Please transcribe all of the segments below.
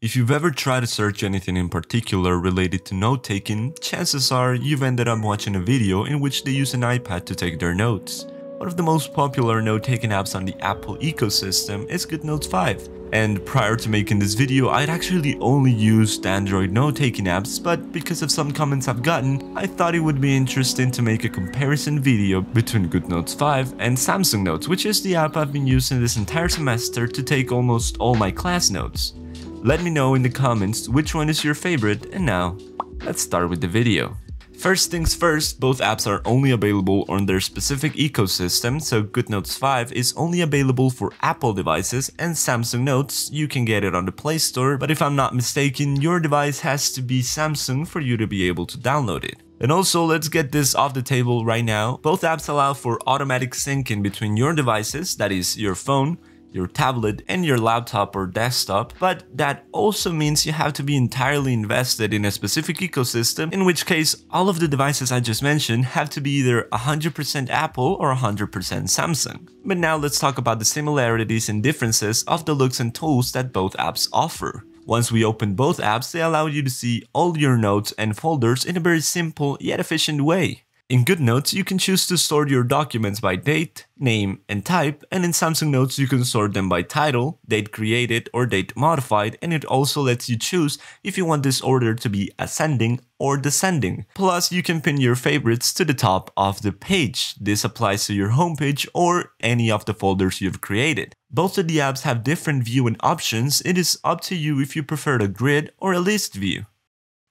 If you've ever tried to search anything in particular related to note taking, chances are you've ended up watching a video in which they use an iPad to take their notes. One of the most popular note taking apps on the Apple ecosystem is GoodNotes 5. And prior to making this video, I'd actually only used Android note taking apps, but because of some comments I've gotten, I thought it would be interesting to make a comparison video between GoodNotes 5 and Samsung Notes, which is the app I've been using this entire semester to take almost all my class notes. Let me know in the comments which one is your favorite and now, let's start with the video. First things first, both apps are only available on their specific ecosystem, so GoodNotes 5 is only available for Apple devices and Samsung Notes, you can get it on the Play Store, but if I'm not mistaken, your device has to be Samsung for you to be able to download it. And also, let's get this off the table right now. Both apps allow for automatic syncing between your devices, that is, your phone, your tablet and your laptop or desktop, but that also means you have to be entirely invested in a specific ecosystem, in which case all of the devices I just mentioned have to be either 100% Apple or 100% Samsung. But now let's talk about the similarities and differences of the looks and tools that both apps offer. Once we open both apps, they allow you to see all your notes and folders in a very simple yet efficient way. In GoodNotes, you can choose to sort your documents by date, name, and type, and in Samsung Notes, you can sort them by title, date created, or date modified, and it also lets you choose if you want this order to be ascending or descending. Plus, you can pin your favorites to the top of the page. This applies to your homepage or any of the folders you've created. Both of the apps have different viewing options, it is up to you if you prefer a grid or a list view.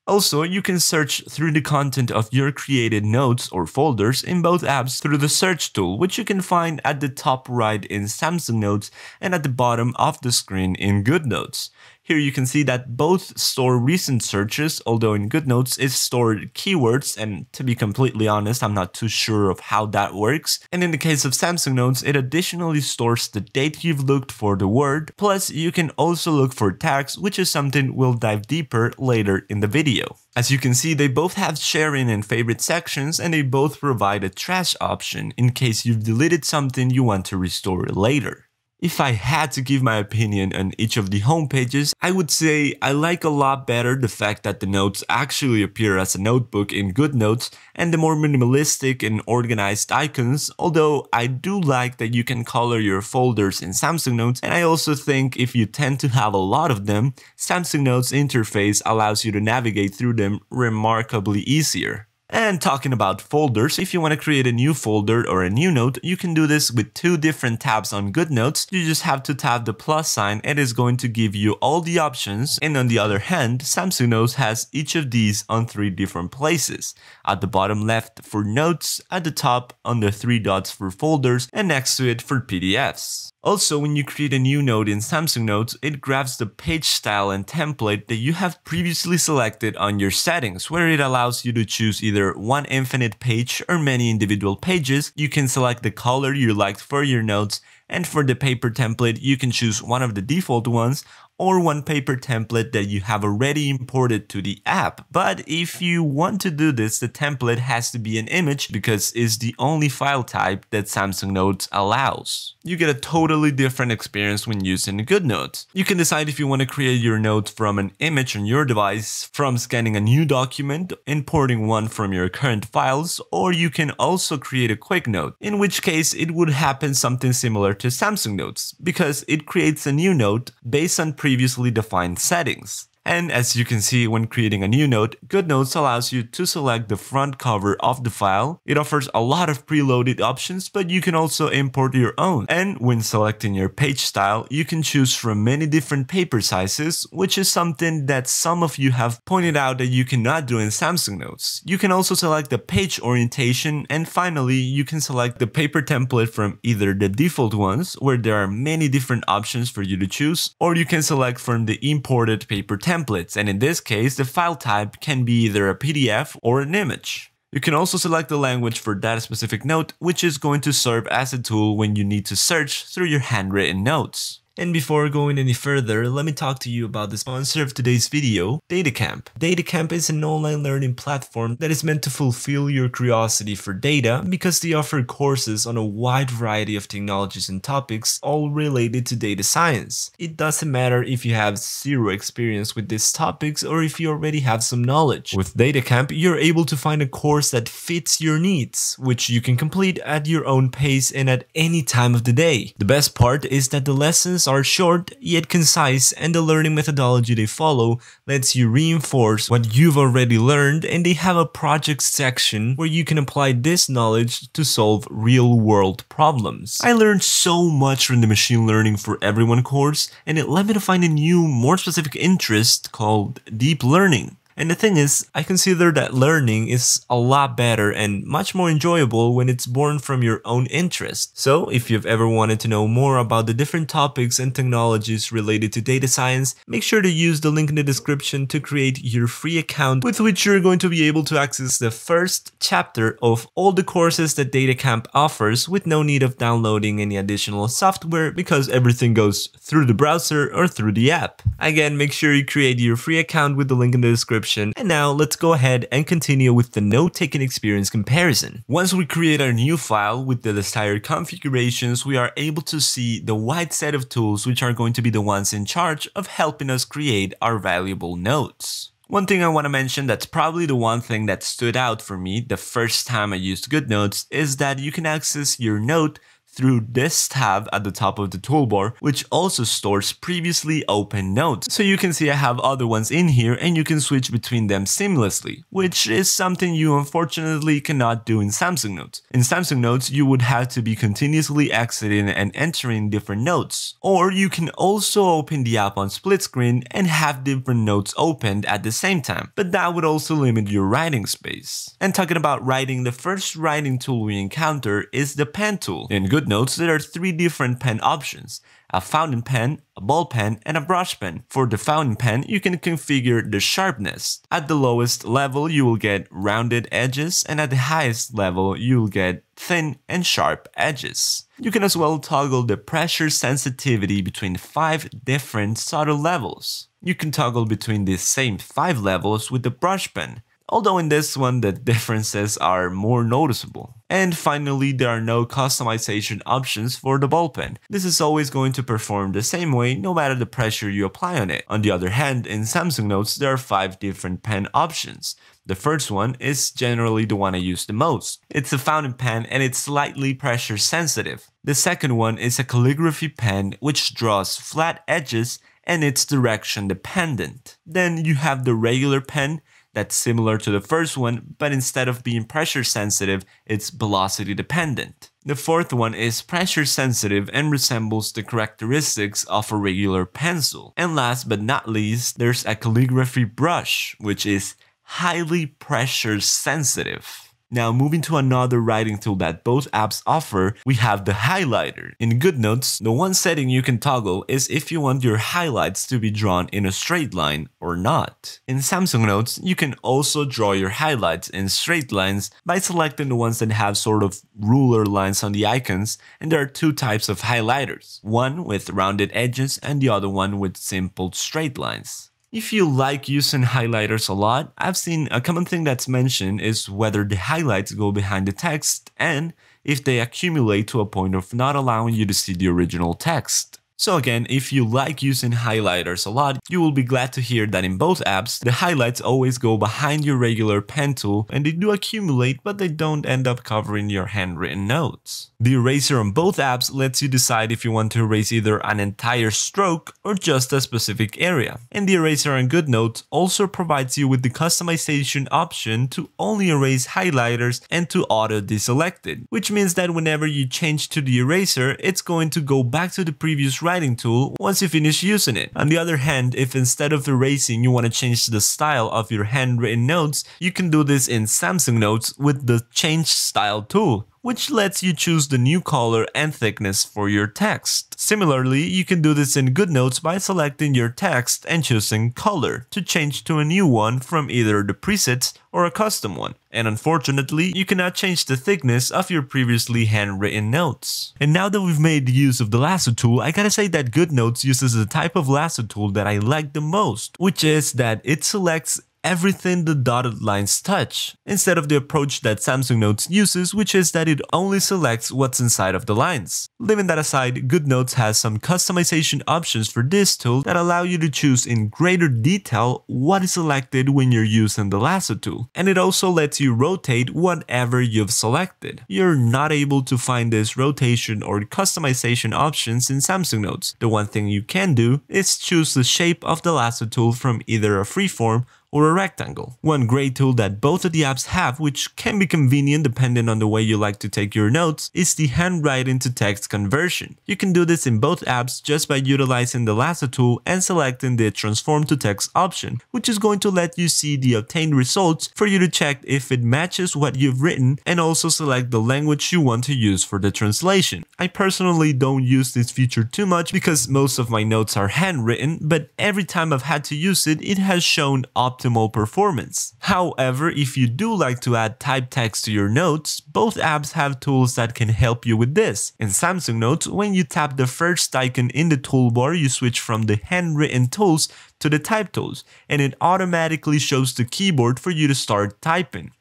Also, you can search through the content of your created notes or folders in both apps through the search tool, which you can find at the top right in Samsung Notes and at the bottom of the screen in GoodNotes. Here you can see that both store recent searches, although in GoodNotes it stored keywords, and to be completely honest, I'm not too sure of how that works. And in the case of Samsung Notes, it additionally stores the date you've looked for the word, plus you can also look for tags, which is something we'll dive deeper later in the video. As you can see, they both have sharing and favorite sections, and they both provide a trash option in case you've deleted something you want to restore later. If I had to give my opinion on each of the homepages, I would say I like a lot better the fact that the notes actually appear as a notebook in GoodNotes and the more minimalistic and organized icons, although I do like that you can color your folders in Samsung Notes and I also think if you tend to have a lot of them, Samsung Notes interface allows you to navigate through them remarkably easier. And talking about folders, if you want to create a new folder or a new note, you can do this with two different tabs on GoodNotes. You just have to tap the plus sign and it's going to give you all the options. And on the other hand, Samsung Notes has each of these on three different places. At the bottom left for notes, at the top on the three dots for folders, and next to it for PDFs. Also, when you create a new node in Samsung Notes, it grabs the page style and template that you have previously selected on your settings, where it allows you to choose either either one infinite page or many individual pages, you can select the color you liked for your notes and for the paper template you can choose one of the default ones or one paper template that you have already imported to the app. But if you want to do this, the template has to be an image because it's the only file type that Samsung Notes allows. You get a totally different experience when using GoodNotes. You can decide if you want to create your notes from an image on your device, from scanning a new document, importing one from your current files, or you can also create a quick note, in which case it would happen something similar to Samsung Notes, because it creates a new note based on pre previously defined settings. And as you can see when creating a new note, GoodNotes allows you to select the front cover of the file. It offers a lot of preloaded options, but you can also import your own. And when selecting your page style, you can choose from many different paper sizes, which is something that some of you have pointed out that you cannot do in Samsung Notes. You can also select the page orientation, and finally, you can select the paper template from either the default ones, where there are many different options for you to choose, or you can select from the imported paper template templates, and in this case, the file type can be either a PDF or an image. You can also select the language for that specific note, which is going to serve as a tool when you need to search through your handwritten notes. And before going any further, let me talk to you about the sponsor of today's video, DataCamp. DataCamp is an online learning platform that is meant to fulfill your curiosity for data because they offer courses on a wide variety of technologies and topics, all related to data science. It doesn't matter if you have zero experience with these topics or if you already have some knowledge. With DataCamp, you're able to find a course that fits your needs, which you can complete at your own pace and at any time of the day. The best part is that the lessons are short yet concise and the learning methodology they follow lets you reinforce what you've already learned and they have a project section where you can apply this knowledge to solve real world problems. I learned so much from the Machine Learning for Everyone course and it led me to find a new, more specific interest called deep learning. And the thing is, I consider that learning is a lot better and much more enjoyable when it's born from your own interest. So if you've ever wanted to know more about the different topics and technologies related to data science, make sure to use the link in the description to create your free account with which you're going to be able to access the first chapter of all the courses that DataCamp offers with no need of downloading any additional software because everything goes through the browser or through the app. Again, make sure you create your free account with the link in the description description. And now let's go ahead and continue with the note taking experience comparison. Once we create our new file with the desired configurations, we are able to see the wide set of tools which are going to be the ones in charge of helping us create our valuable notes. One thing I want to mention that's probably the one thing that stood out for me the first time I used GoodNotes is that you can access your note through this tab at the top of the toolbar, which also stores previously open notes. So you can see I have other ones in here and you can switch between them seamlessly, which is something you unfortunately cannot do in Samsung Notes. In Samsung Notes, you would have to be continuously exiting and entering different notes. Or you can also open the app on split screen and have different notes opened at the same time, but that would also limit your writing space. And talking about writing, the first writing tool we encounter is the pen tool. In good notes, there are three different pen options, a fountain pen, a ball pen, and a brush pen. For the fountain pen, you can configure the sharpness. At the lowest level, you will get rounded edges, and at the highest level, you'll get thin and sharp edges. You can as well toggle the pressure sensitivity between five different subtle levels. You can toggle between these same five levels with the brush pen, although in this one the differences are more noticeable. And finally, there are no customization options for the ballpen. This is always going to perform the same way no matter the pressure you apply on it. On the other hand, in Samsung Notes there are 5 different pen options. The first one is generally the one I use the most. It's a fountain pen and it's slightly pressure sensitive. The second one is a calligraphy pen which draws flat edges and it's direction dependent. Then you have the regular pen that's similar to the first one, but instead of being pressure sensitive, it's velocity dependent. The fourth one is pressure sensitive and resembles the characteristics of a regular pencil. And last but not least, there's a calligraphy brush, which is highly pressure sensitive. Now moving to another writing tool that both apps offer, we have the highlighter. In GoodNotes, the one setting you can toggle is if you want your highlights to be drawn in a straight line or not. In Samsung Notes, you can also draw your highlights in straight lines by selecting the ones that have sort of ruler lines on the icons, and there are two types of highlighters, one with rounded edges and the other one with simple straight lines. If you like using highlighters a lot, I've seen a common thing that's mentioned is whether the highlights go behind the text and if they accumulate to a point of not allowing you to see the original text. So again, if you like using highlighters a lot, you will be glad to hear that in both apps, the highlights always go behind your regular pen tool and they do accumulate, but they don't end up covering your handwritten notes. The eraser on both apps lets you decide if you want to erase either an entire stroke or just a specific area. And the eraser on GoodNotes also provides you with the customization option to only erase highlighters and to auto deselect it, which means that whenever you change to the eraser, it's going to go back to the previous writing tool once you finish using it. On the other hand, if instead of erasing you want to change the style of your handwritten notes, you can do this in Samsung Notes with the Change Style tool which lets you choose the new color and thickness for your text. Similarly, you can do this in GoodNotes by selecting your text and choosing color to change to a new one from either the presets or a custom one. And unfortunately, you cannot change the thickness of your previously handwritten notes. And now that we've made use of the lasso tool, I gotta say that GoodNotes uses the type of lasso tool that I like the most, which is that it selects everything the dotted lines touch, instead of the approach that Samsung Notes uses, which is that it only selects what's inside of the lines. Leaving that aside, GoodNotes has some customization options for this tool that allow you to choose in greater detail what is selected when you're using the lasso tool, and it also lets you rotate whatever you've selected. You're not able to find this rotation or customization options in Samsung Notes. The one thing you can do is choose the shape of the lasso tool from either a freeform or a rectangle. One great tool that both of the apps have, which can be convenient depending on the way you like to take your notes, is the handwriting to text conversion. You can do this in both apps just by utilizing the lasso tool and selecting the transform to text option, which is going to let you see the obtained results for you to check if it matches what you've written and also select the language you want to use for the translation. I personally don't use this feature too much because most of my notes are handwritten, but every time I've had to use it, it has shown up optimal performance. However, if you do like to add type text to your notes, both apps have tools that can help you with this. In Samsung Notes, when you tap the first icon in the toolbar, you switch from the handwritten tools to the type tools, and it automatically shows the keyboard for you to start typing.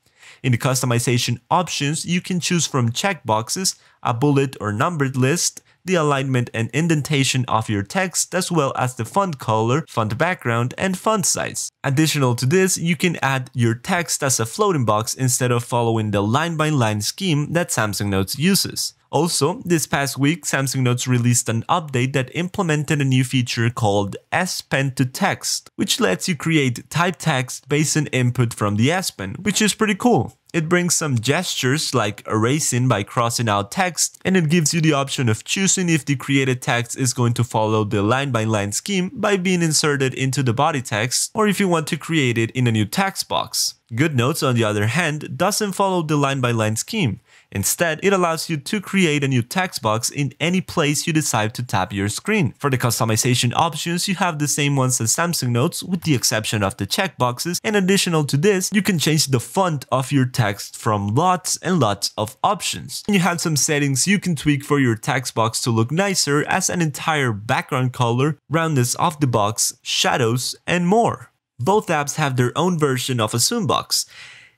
In the customization options, you can choose from checkboxes, a bullet or numbered list, the alignment and indentation of your text as well as the font color, font background, and font size. Additional to this, you can add your text as a floating box instead of following the line-by-line -line scheme that Samsung Notes uses. Also, this past week, Samsung Notes released an update that implemented a new feature called S Pen to Text, which lets you create type text based on input from the S Pen, which is pretty cool. It brings some gestures like erasing by crossing out text and it gives you the option of choosing if the created text is going to follow the line by line scheme by being inserted into the body text or if you want to create it in a new text box. Goodnotes, on the other hand, doesn't follow the line by line scheme. Instead, it allows you to create a new text box in any place you decide to tap your screen. For the customization options, you have the same ones as Samsung Notes with the exception of the checkboxes and additional to this, you can change the font of your text from lots and lots of options. And you have some settings you can tweak for your text box to look nicer as an entire background color, roundness of the box, shadows, and more. Both apps have their own version of a Zoom box.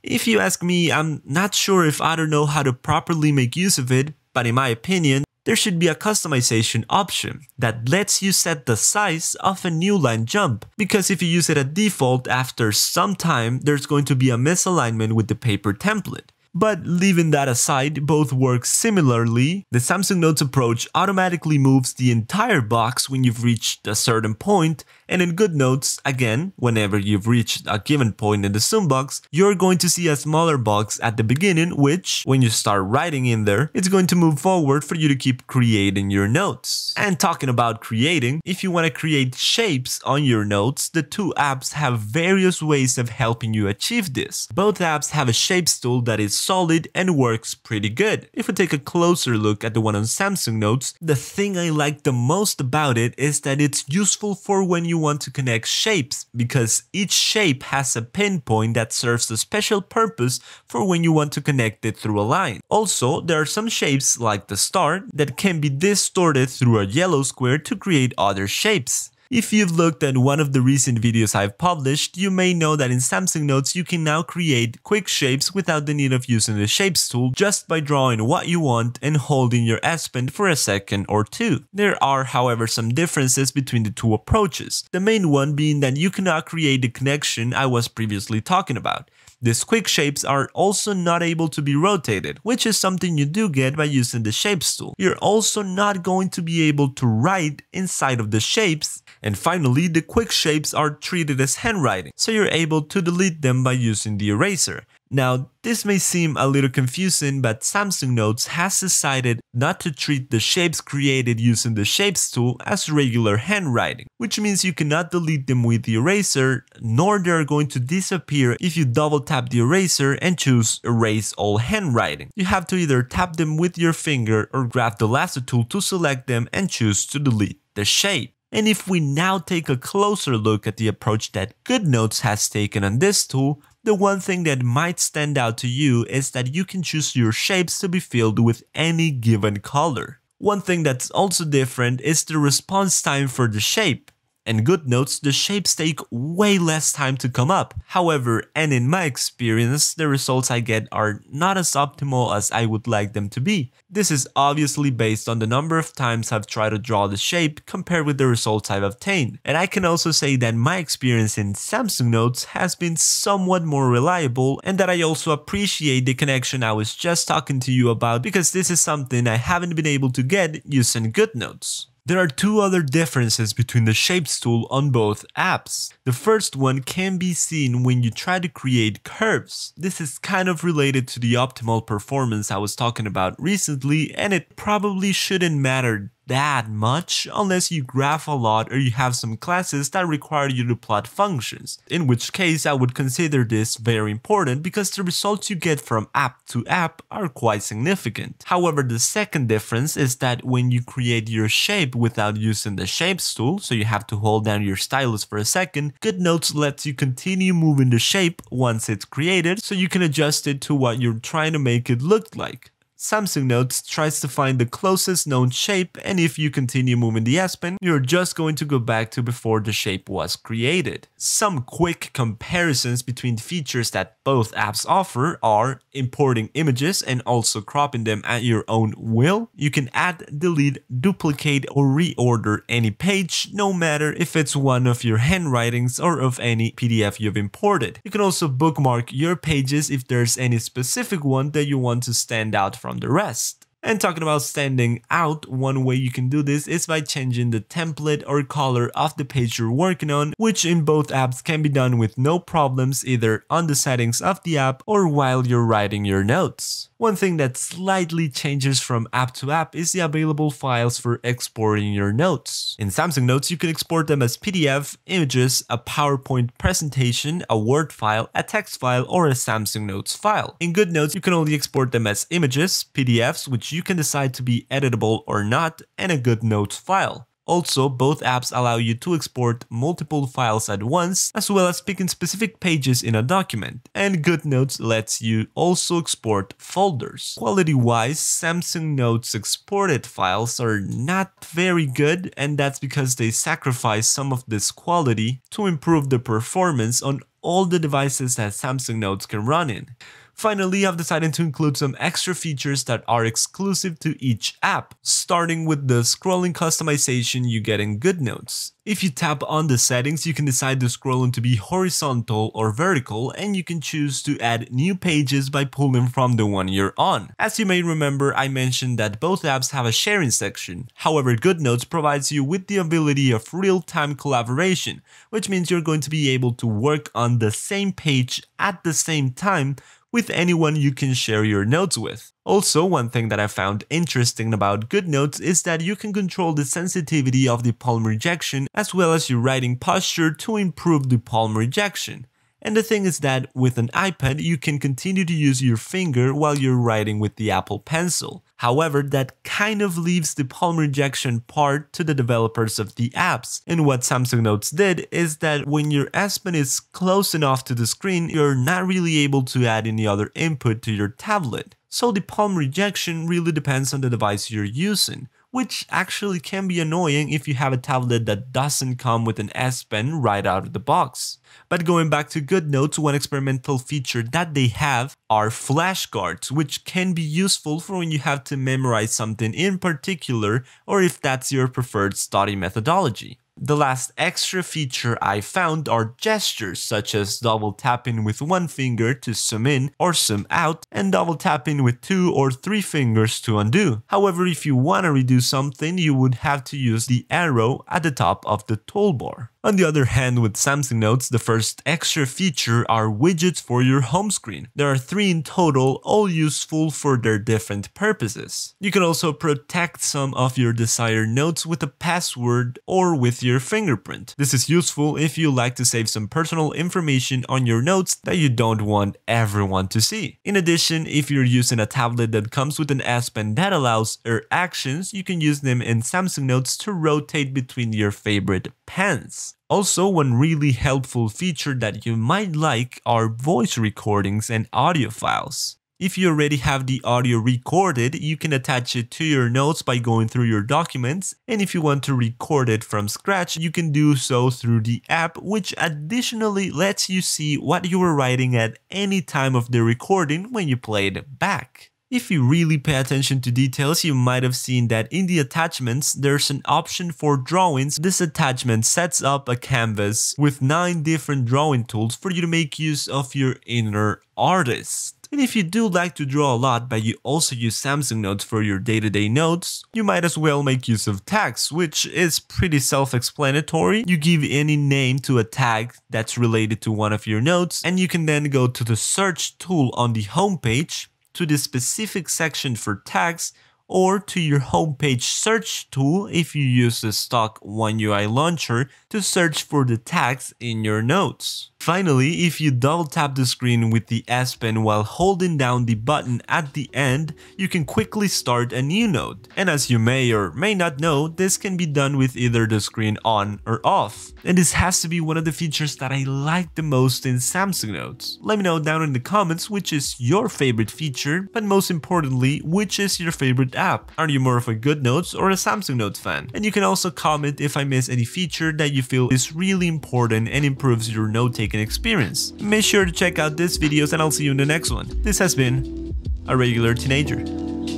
If you ask me, I'm not sure if I don't know how to properly make use of it, but in my opinion, there should be a customization option that lets you set the size of a new line jump, because if you use it at default, after some time, there's going to be a misalignment with the paper template. But leaving that aside, both work similarly. The Samsung Notes approach automatically moves the entire box when you've reached a certain point, and in GoodNotes, again, whenever you've reached a given point in the zoom box, you're going to see a smaller box at the beginning, which, when you start writing in there, it's going to move forward for you to keep creating your notes. And talking about creating, if you want to create shapes on your notes, the two apps have various ways of helping you achieve this. Both apps have a shapes tool that is solid and works pretty good. If we take a closer look at the one on Samsung Notes, the thing I like the most about it is that it's useful for when you want to connect shapes because each shape has a pinpoint that serves a special purpose for when you want to connect it through a line. Also, there are some shapes like the star that can be distorted through a yellow square to create other shapes. If you've looked at one of the recent videos I've published, you may know that in Samsung Notes you can now create quick shapes without the need of using the shapes tool just by drawing what you want and holding your S Pen for a second or two. There are however some differences between the two approaches, the main one being that you cannot create the connection I was previously talking about. These quick shapes are also not able to be rotated, which is something you do get by using the shapes tool. You're also not going to be able to write inside of the shapes. And finally, the quick shapes are treated as handwriting, so you're able to delete them by using the eraser. Now, this may seem a little confusing, but Samsung Notes has decided not to treat the shapes created using the Shapes tool as regular handwriting, which means you cannot delete them with the eraser, nor they are going to disappear if you double tap the eraser and choose Erase All Handwriting. You have to either tap them with your finger or grab the lasso tool to select them and choose to delete the shape. And if we now take a closer look at the approach that GoodNotes has taken on this tool, the one thing that might stand out to you is that you can choose your shapes to be filled with any given color. One thing that's also different is the response time for the shape and good notes, the shapes take way less time to come up. However, and in my experience, the results I get are not as optimal as I would like them to be. This is obviously based on the number of times I've tried to draw the shape compared with the results I've obtained. And I can also say that my experience in Samsung Notes has been somewhat more reliable and that I also appreciate the connection I was just talking to you about because this is something I haven't been able to get using GoodNotes. There are two other differences between the shapes tool on both apps. The first one can be seen when you try to create curves. This is kind of related to the optimal performance I was talking about recently and it probably shouldn't matter that much unless you graph a lot or you have some classes that require you to plot functions, in which case I would consider this very important because the results you get from app to app are quite significant. However, the second difference is that when you create your shape without using the shapes tool, so you have to hold down your stylus for a second, GoodNotes lets you continue moving the shape once it's created so you can adjust it to what you're trying to make it look like. Samsung Note tries to find the closest known shape and if you continue moving the Aspen, you're just going to go back to before the shape was created. Some quick comparisons between features that both apps offer are importing images and also cropping them at your own will. You can add, delete, duplicate or reorder any page, no matter if it's one of your handwritings or of any PDF you've imported. You can also bookmark your pages if there's any specific one that you want to stand out from from the rest. And talking about standing out, one way you can do this is by changing the template or color of the page you're working on, which in both apps can be done with no problems either on the settings of the app or while you're writing your notes. One thing that slightly changes from app to app is the available files for exporting your notes. In Samsung Notes, you can export them as PDF, images, a PowerPoint presentation, a Word file, a text file, or a Samsung Notes file. In GoodNotes, you can only export them as images, PDFs, which you can decide to be editable or not, and a GoodNotes file. Also, both apps allow you to export multiple files at once, as well as picking specific pages in a document. And GoodNotes lets you also export folders. Quality-wise, Samsung Notes exported files are not very good, and that's because they sacrifice some of this quality to improve the performance on all the devices that Samsung Notes can run in. Finally, I've decided to include some extra features that are exclusive to each app, starting with the scrolling customization you get in GoodNotes. If you tap on the settings, you can decide the scrolling to be horizontal or vertical, and you can choose to add new pages by pulling from the one you're on. As you may remember, I mentioned that both apps have a sharing section. However, GoodNotes provides you with the ability of real-time collaboration, which means you're going to be able to work on the same page at the same time with anyone you can share your notes with. Also, one thing that I found interesting about GoodNotes is that you can control the sensitivity of the palm rejection as well as your writing posture to improve the palm rejection. And the thing is that with an iPad, you can continue to use your finger while you're writing with the Apple Pencil. However, that kind of leaves the palm rejection part to the developers of the apps. And what Samsung Notes did is that when your S Pen is close enough to the screen, you're not really able to add any other input to your tablet. So the palm rejection really depends on the device you're using which actually can be annoying if you have a tablet that doesn't come with an S Pen right out of the box. But going back to GoodNotes, one experimental feature that they have are flashcards, which can be useful for when you have to memorize something in particular or if that's your preferred study methodology. The last extra feature I found are gestures such as double tapping with one finger to zoom in or zoom out and double tapping with two or three fingers to undo. However, if you want to redo something, you would have to use the arrow at the top of the toolbar. On the other hand, with Samsung Notes, the first extra feature are widgets for your home screen. There are three in total, all useful for their different purposes. You can also protect some of your desired notes with a password or with your fingerprint. This is useful if you like to save some personal information on your notes that you don't want everyone to see. In addition, if you're using a tablet that comes with an S Pen that allows air actions, you can use them in Samsung Notes to rotate between your favorite pens. Also, one really helpful feature that you might like are voice recordings and audio files. If you already have the audio recorded, you can attach it to your notes by going through your documents, and if you want to record it from scratch, you can do so through the app, which additionally lets you see what you were writing at any time of the recording when you play it back. If you really pay attention to details, you might have seen that in the attachments, there's an option for drawings. This attachment sets up a canvas with 9 different drawing tools for you to make use of your inner artist. And if you do like to draw a lot but you also use Samsung Notes for your day-to-day -day notes, you might as well make use of tags, which is pretty self-explanatory. You give any name to a tag that's related to one of your notes and you can then go to the search tool on the homepage to the specific section for tags or to your homepage search tool if you use the stock One UI launcher to search for the tags in your notes. Finally, if you double tap the screen with the S Pen while holding down the button at the end, you can quickly start a new note. And as you may or may not know, this can be done with either the screen on or off. And this has to be one of the features that I like the most in Samsung Notes. Let me know down in the comments which is your favorite feature, but most importantly, which is your favorite app? Are you more of a Good Notes or a Samsung Notes fan? And you can also comment if I miss any feature that you feel is really important and improves your note taking experience. Make sure to check out these videos and I'll see you in the next one. This has been A Regular Teenager.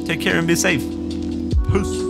Take care and be safe. Peace.